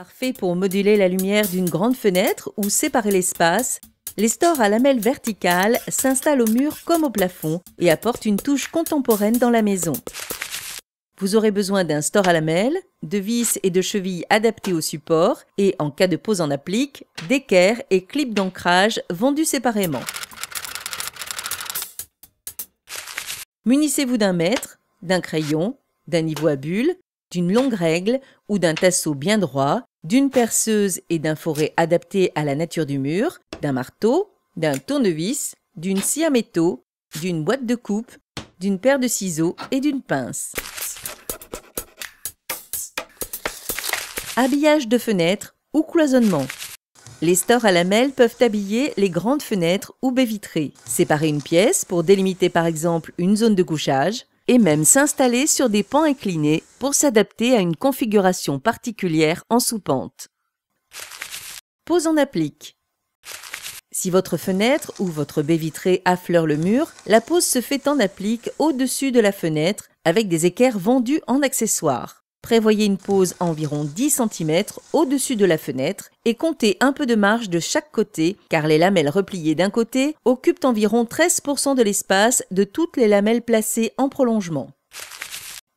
Parfait pour moduler la lumière d'une grande fenêtre ou séparer l'espace, les stores à lamelles verticales s'installent au mur comme au plafond et apportent une touche contemporaine dans la maison. Vous aurez besoin d'un store à lamelles, de vis et de chevilles adaptées au support et, en cas de pose en applique, d'équerres et clips d'ancrage vendus séparément. Munissez-vous d'un mètre, d'un crayon, d'un niveau à bulle, d'une longue règle ou d'un tasseau bien droit d'une perceuse et d'un forêt adapté à la nature du mur, d'un marteau, d'un tournevis, d'une scie à métaux, d'une boîte de coupe, d'une paire de ciseaux et d'une pince. Habillage de fenêtres ou cloisonnement. Les stores à lamelles peuvent habiller les grandes fenêtres ou baies vitrées, séparer une pièce pour délimiter par exemple une zone de couchage, et même s'installer sur des pans inclinés pour s'adapter à une configuration particulière en sous-pente. Pose en applique. Si votre fenêtre ou votre baie vitrée affleure le mur, la pose se fait en applique au-dessus de la fenêtre avec des équerres vendues en accessoires. Prévoyez une pause environ 10 cm au-dessus de la fenêtre et comptez un peu de marge de chaque côté car les lamelles repliées d'un côté occupent environ 13% de l'espace de toutes les lamelles placées en prolongement.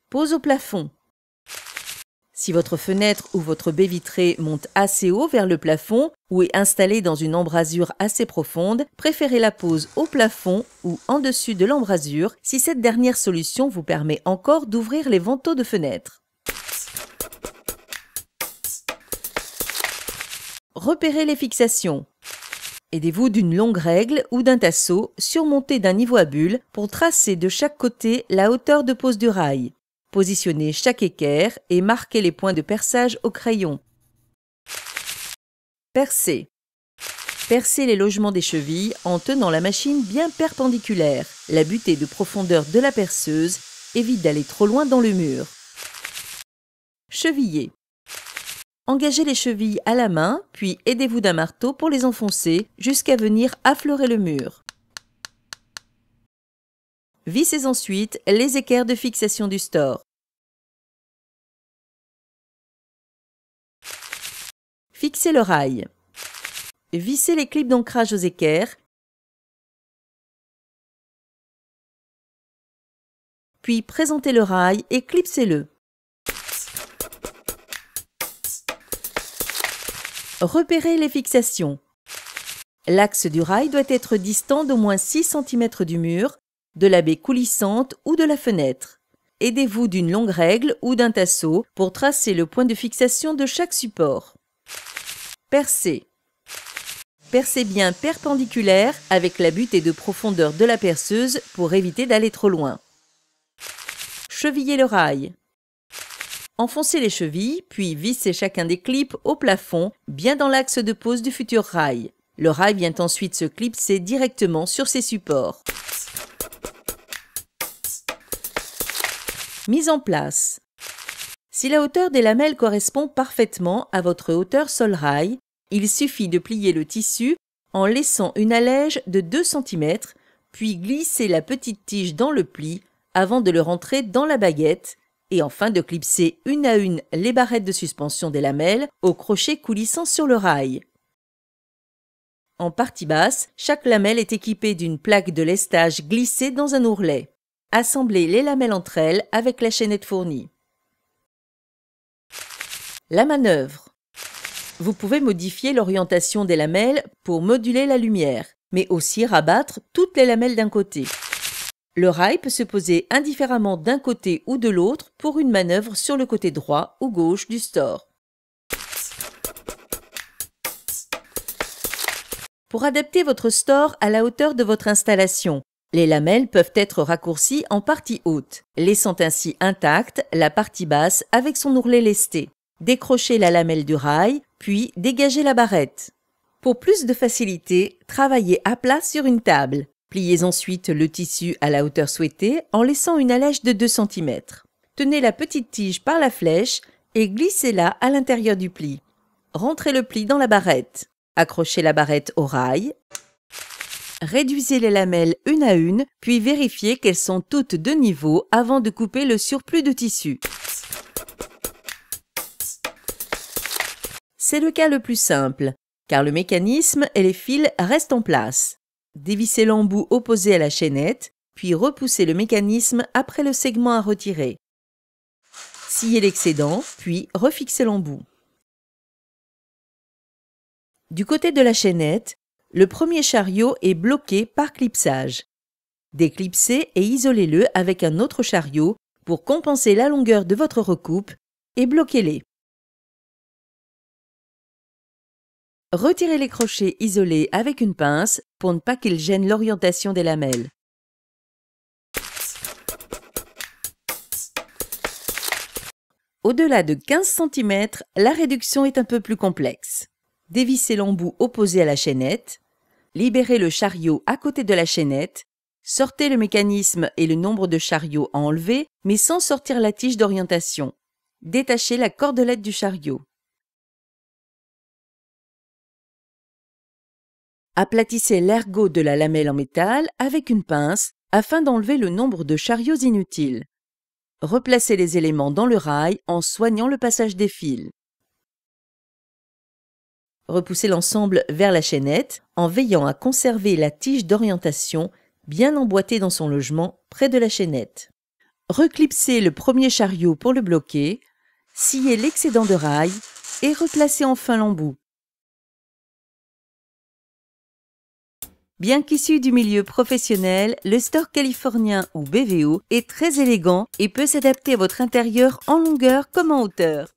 Pose au plafond. Si votre fenêtre ou votre baie vitrée monte assez haut vers le plafond ou est installée dans une embrasure assez profonde, préférez la pose au plafond ou en dessus de l'embrasure si cette dernière solution vous permet encore d'ouvrir les vantaux de fenêtre. Repérez les fixations. Aidez-vous d'une longue règle ou d'un tasseau surmonté d'un niveau à bulle pour tracer de chaque côté la hauteur de pose du rail. Positionnez chaque équerre et marquez les points de perçage au crayon. Percer. Percez les logements des chevilles en tenant la machine bien perpendiculaire. La butée de profondeur de la perceuse évite d'aller trop loin dans le mur. Cheviller. Engagez les chevilles à la main, puis aidez-vous d'un marteau pour les enfoncer jusqu'à venir affleurer le mur. Vissez ensuite les équerres de fixation du store. Fixez le rail. Vissez les clips d'ancrage aux équerres, puis présentez le rail et clipsez-le. Repérez les fixations. L'axe du rail doit être distant d'au moins 6 cm du mur, de la baie coulissante ou de la fenêtre. Aidez-vous d'une longue règle ou d'un tasseau pour tracer le point de fixation de chaque support. Percez. Percez bien perpendiculaire avec la butée de profondeur de la perceuse pour éviter d'aller trop loin. Chevillez le rail. Enfoncez les chevilles, puis vissez chacun des clips au plafond, bien dans l'axe de pose du futur rail. Le rail vient ensuite se clipser directement sur ses supports. Mise en place. Si la hauteur des lamelles correspond parfaitement à votre hauteur sol-rail, il suffit de plier le tissu en laissant une allège de 2 cm, puis glisser la petite tige dans le pli avant de le rentrer dans la baguette et enfin de clipser une à une les barrettes de suspension des lamelles au crochet coulissant sur le rail. En partie basse, chaque lamelle est équipée d'une plaque de lestage glissée dans un ourlet. Assemblez les lamelles entre elles avec la chaînette fournie. La manœuvre. Vous pouvez modifier l'orientation des lamelles pour moduler la lumière, mais aussi rabattre toutes les lamelles d'un côté. Le rail peut se poser indifféremment d'un côté ou de l'autre pour une manœuvre sur le côté droit ou gauche du store. Pour adapter votre store à la hauteur de votre installation, les lamelles peuvent être raccourcies en partie haute, laissant ainsi intacte la partie basse avec son ourlet lesté. Décrochez la lamelle du rail, puis dégagez la barrette. Pour plus de facilité, travaillez à plat sur une table. Pliez ensuite le tissu à la hauteur souhaitée en laissant une allèche de 2 cm. Tenez la petite tige par la flèche et glissez-la à l'intérieur du pli. Rentrez le pli dans la barrette. Accrochez la barrette au rail. Réduisez les lamelles une à une, puis vérifiez qu'elles sont toutes de niveau avant de couper le surplus de tissu. C'est le cas le plus simple, car le mécanisme et les fils restent en place. Dévissez l'embout opposé à la chaînette, puis repoussez le mécanisme après le segment à retirer. Sciez l'excédent, puis refixez l'embout. Du côté de la chaînette, le premier chariot est bloqué par clipsage. Déclipsez et isolez-le avec un autre chariot pour compenser la longueur de votre recoupe et bloquez-les. Retirez les crochets isolés avec une pince pour ne pas qu'ils gênent l'orientation des lamelles. Au-delà de 15 cm, la réduction est un peu plus complexe. Dévissez l'embout opposé à la chaînette, libérez le chariot à côté de la chaînette, sortez le mécanisme et le nombre de chariots à enlever, mais sans sortir la tige d'orientation. Détachez la cordelette du chariot. Aplatissez l'ergot de la lamelle en métal avec une pince afin d'enlever le nombre de chariots inutiles. Replacez les éléments dans le rail en soignant le passage des fils. Repoussez l'ensemble vers la chaînette en veillant à conserver la tige d'orientation bien emboîtée dans son logement près de la chaînette. Reclipsez le premier chariot pour le bloquer, sciez l'excédent de rail et replacez enfin l'embout. Bien qu'issu du milieu professionnel, le store californien ou BVO est très élégant et peut s'adapter à votre intérieur en longueur comme en hauteur.